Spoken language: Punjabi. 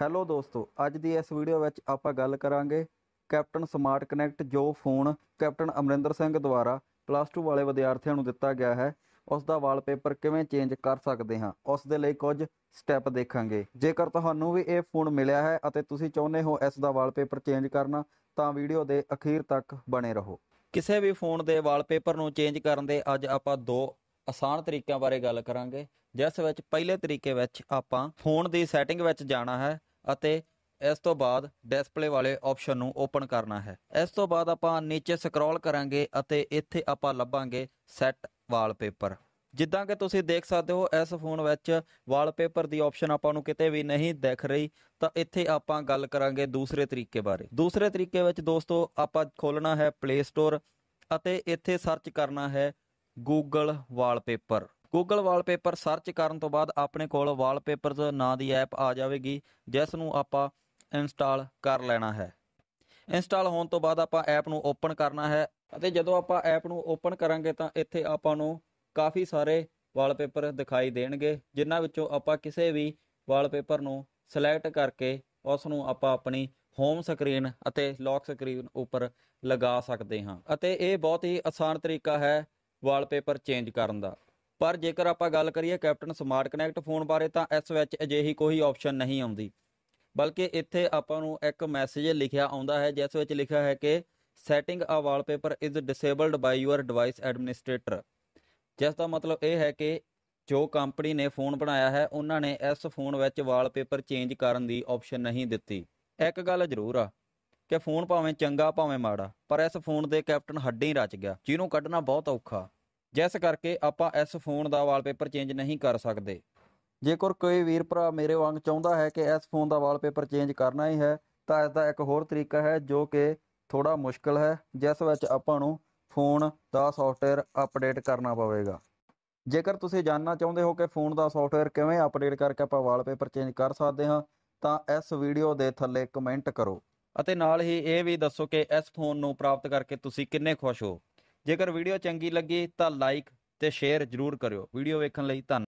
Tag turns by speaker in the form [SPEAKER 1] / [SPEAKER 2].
[SPEAKER 1] ਹੈਲੋ ਦੋਸਤੋ ਅੱਜ ਦੀ ਇਸ ਵੀਡੀਓ ਵਿੱਚ ਆਪਾਂ ਗੱਲ ਕਰਾਂਗੇ ਕੈਪਟਨ ਸਮਾਰਟ ਕਨੈਕਟ ਜੋ ਫੋਨ ਕੈਪਟਨ ਅਮਰਿੰਦਰ ਸਿੰਘ ਦੁਆਰਾ ਪਲੱਸ 2 ਵਾਲੇ ਵਿਦਿਆਰਥੀਆਂ ਨੂੰ ਦਿੱਤਾ ਗਿਆ ਹੈ ਉਸ ਦਾ ਵਾਲਪੇਪਰ ਕਿਵੇਂ ਚੇਂਜ ਕਰ ਸਕਦੇ ਹਾਂ ਉਸ ਦੇ ਲਈ ਕੁਝ ਸਟੈਪ ਦੇਖਾਂਗੇ ਜੇਕਰ ਤੁਹਾਨੂੰ ਵੀ ਇਹ ਫੋਨ ਮਿਲਿਆ ਹੈ ਅਤੇ ਤੁਸੀਂ ਚਾਹੁੰਦੇ ਹੋ ਇਸ ਦਾ ਵਾਲਪੇਪਰ ਚੇਂਜ ਕਰਨਾ ਤਾਂ ਵੀਡੀਓ ਦੇ ਅਖੀਰ ਤੱਕ ਬਣੇ ਰਹੋ ਕਿਸੇ ਵੀ ਫੋਨ ਦੇ ਵਾਲਪੇਪਰ ਨੂੰ ਚੇਂਜ ਕਰਨ ਦੇ ਅੱਜ ਆਪਾਂ ਦੋ ਆਸਾਨ ਤਰੀਕਿਆਂ ਬਾਰੇ ਗੱਲ ਕਰਾਂਗੇ ਜਿਸ ਵਿੱਚ ਪਹਿਲੇ ਤਰੀਕੇ ਵਿੱਚ ਆਪਾਂ ਫੋਨ ਦੀ ਸੈਟਿੰਗ ਵਿੱਚ ਜਾਣਾ ਹੈ ਅਤੇ ਇਸ ਤੋਂ ਬਾਅਦ ਡਿਸਪਲੇ ਵਾਲੇ ਆਪਸ਼ਨ ਨੂੰ ਓਪਨ ਕਰਨਾ ਹੈ ਇਸ ਤੋਂ ਬਾਅਦ ਆਪਾਂ ਨੀਚੇ ਸਕਰੋਲ ਕਰਾਂਗੇ ਅਤੇ ਇੱਥੇ ਆਪਾਂ ਲੱਭਾਂਗੇ ਸੈੱਟ ਵਾਲਪੇਪਰ ਜਿੱਦਾਂ ਕਿ ਤੁਸੀਂ ਦੇਖ ਸਕਦੇ ਹੋ ਇਸ ਫੋਨ ਵਿੱਚ ਵਾਲਪੇਪਰ ਦੀ ਆਪਸ਼ਨ ਆਪਾਂ ਨੂੰ ਕਿਤੇ ਵੀ ਨਹੀਂ ਦਿਖ ਰਹੀ ਤਾਂ ਇੱਥੇ ਆਪਾਂ ਗੱਲ ਕਰਾਂਗੇ ਦੂਸਰੇ ਤਰੀਕੇ ਬਾਰੇ ਦੂਸਰੇ ਤਰੀਕੇ ਵਿੱਚ ਦੋਸਤੋ ਆਪਾਂ ਖੋਲਣਾ ਹੈ ਪਲੇ ਸਟੋਰ ਅਤੇ ਇੱਥੇ ਸਰਚ ਕਰਨਾ ਹੈ Google wallpaper Google wallpaper search ਕਰਨ ਤੋਂ ਬਾਅਦ ਆਪਣੇ ਕੋਲ ਵਾਲਪੇਪਰਸ ਨਾਂ ਦੀ ਐਪ ਆ ਜਾਵੇਗੀ ਜਿਸ ਨੂੰ ਆਪਾਂ ਇੰਸਟਾਲ ਕਰ ਲੈਣਾ ਹੈ ਇੰਸਟਾਲ ਹੋਣ ਤੋਂ ਬਾਅਦ ਆਪਾਂ ਐਪ ਨੂੰ ਓਪਨ ਕਰਨਾ ਹੈ ਅਤੇ ਜਦੋਂ ਆਪਾਂ ਐਪ ਨੂੰ ਓਪਨ ਕਰਾਂਗੇ ਤਾਂ ਇੱਥੇ ਆਪਾਂ ਨੂੰ ਕਾਫੀ ਸਾਰੇ ਵਾਲਪੇਪਰ ਦਿਖਾਈ ਦੇਣਗੇ ਜਿਨ੍ਹਾਂ ਵਿੱਚੋਂ ਆਪਾਂ ਕਿਸੇ ਵੀ ਵਾਲਪੇਪਰ ਨੂੰ ਸਿਲੈਕਟ ਕਰਕੇ ਉਸ ਨੂੰ ਆਪਾਂ ਆਪਣੀ ਹੋਮ ਸਕਰੀਨ ਅਤੇ ਲੌਕ ਸਕਰੀਨ ਉੱਪਰ ਲਗਾ ਸਕਦੇ ਹਾਂ ਅਤੇ ਇਹ ਬਹੁਤ ਹੀ ਆਸਾਨ ਤਰੀਕਾ ਹੈ ਵਾਲਪੇਪਰ ਚੇਂਜ ਕਰਨ ਦਾ ਪਰ ਜੇਕਰ ਆਪਾਂ ਗੱਲ ਕਰੀਏ ਕੈਪਟਨ ਸਮਾਰਟ ਕਨੈਕਟ ਫੋਨ ਬਾਰੇ ਤਾਂ ਇਸ ਵਿੱਚ ਅਜਿਹੀ ਕੋਈ ਆਪਸ਼ਨ ਨਹੀਂ ਆਉਂਦੀ ਬਲਕਿ ਇੱਥੇ ਆਪਾਂ ਨੂੰ ਇੱਕ ਮੈਸੇਜ ਲਿਖਿਆ ਆਉਂਦਾ ਹੈ ਜਿਸ ਵਿੱਚ ਲਿਖਿਆ ਹੈ ਕਿ ਸੈਟਿੰਗ ਆ wallpaper is disabled by your device administrator ਜਿਸ ਦਾ ਮਤਲਬ ਇਹ ਹੈ ਕਿ ਜੋ ਕੰਪਨੀ ਨੇ ਫੋਨ ਬਣਾਇਆ ਹੈ ਉਹਨਾਂ ਨੇ ਇਸ ਫੋਨ ਵਿੱਚ ਵਾਲਪੇਪਰ ਚੇਂਜ ਕਰਨ ਦੀ ਆਪਸ਼ਨ ਨਹੀਂ ਦਿੱਤੀ ਇੱਕ ਗੱਲ ਜ਼ਰੂਰ ਆ ਕਿ ਫੋਨ ਭਾਵੇਂ ਚੰਗਾ ਭਾਵੇਂ ਮਾੜਾ ਪਰ ਇਸ ਫੋਨ ਦੇ ਕੈਪਟਨ ਹੱਡੀ ਰਚ ਗਿਆ ਜਿਹਨੂੰ ਕੱਢਣਾ ਬਹੁਤ ਔਖਾ ਜਿਸ ਕਰਕੇ ਆਪਾਂ ਇਸ ਫੋਨ ਦਾ ਵਾਲਪੇਪਰ ਚੇਂਜ ਨਹੀਂ ਕਰ ਸਕਦੇ ਜੇਕਰ ਕੋਈ ਵੀਰ ਭਰਾ ਮੇਰੇ ਵਾਂਗ ਚਾਹੁੰਦਾ ਹੈ ਕਿ ਇਸ ਫੋਨ ਦਾ ਵਾਲਪੇਪਰ ਚੇਂਜ ਕਰਨਾ ਹੀ ਹੈ ਤਾਂ ਇਸ ਦਾ ਇੱਕ ਹੋਰ ਤਰੀਕਾ ਹੈ ਜੋ ਕਿ ਥੋੜਾ ਮੁਸ਼ਕਲ ਹੈ ਜਿਸ ਵਿੱਚ ਆਪਾਂ ਨੂੰ ਫੋਨ ਦਾ ਸੌਫਟਵੇਅਰ ਅਪਡੇਟ ਕਰਨਾ ਪਵੇਗਾ ਜੇਕਰ ਤੁਸੀਂ ਜਾਨਣਾ ਚਾਹੁੰਦੇ ਹੋ ਕਿ ਫੋਨ ਦਾ ਸੌਫਟਵੇਅਰ ਕਿਵੇਂ ਅਪਡੇਟ ਕਰਕੇ ਆਪਾਂ ਵਾਲਪੇਪਰ ਚੇਂਜ ਕਰ ਸਕਦੇ ਹਾਂ ਤਾਂ ਇਸ ਵੀਡੀਓ ਦੇ ਥੱਲੇ ਕਮੈਂਟ ਕਰੋ ਅਤੇ ਨਾਲ ਹੀ ਇਹ ਵੀ ਦੱਸੋ ਕਿ ਇਸ ਫੋਨ ਨੂੰ ਪ੍ਰਾਪਤ ਕਰਕੇ ਤੁਸੀਂ ਕਿੰਨੇ ਖੁਸ਼ ਹੋ ਜੇਕਰ ਵੀਡੀਓ ਚੰਗੀ ਲੱਗੀ ਤਾਂ ਲਾਈਕ ਤੇ ਸ਼ੇਅਰ ਜਰੂਰ ਕਰਿਓ ਵੀਡੀਓ ਵੇਖਣ ਲਈ ਧੰਨਵਾਦ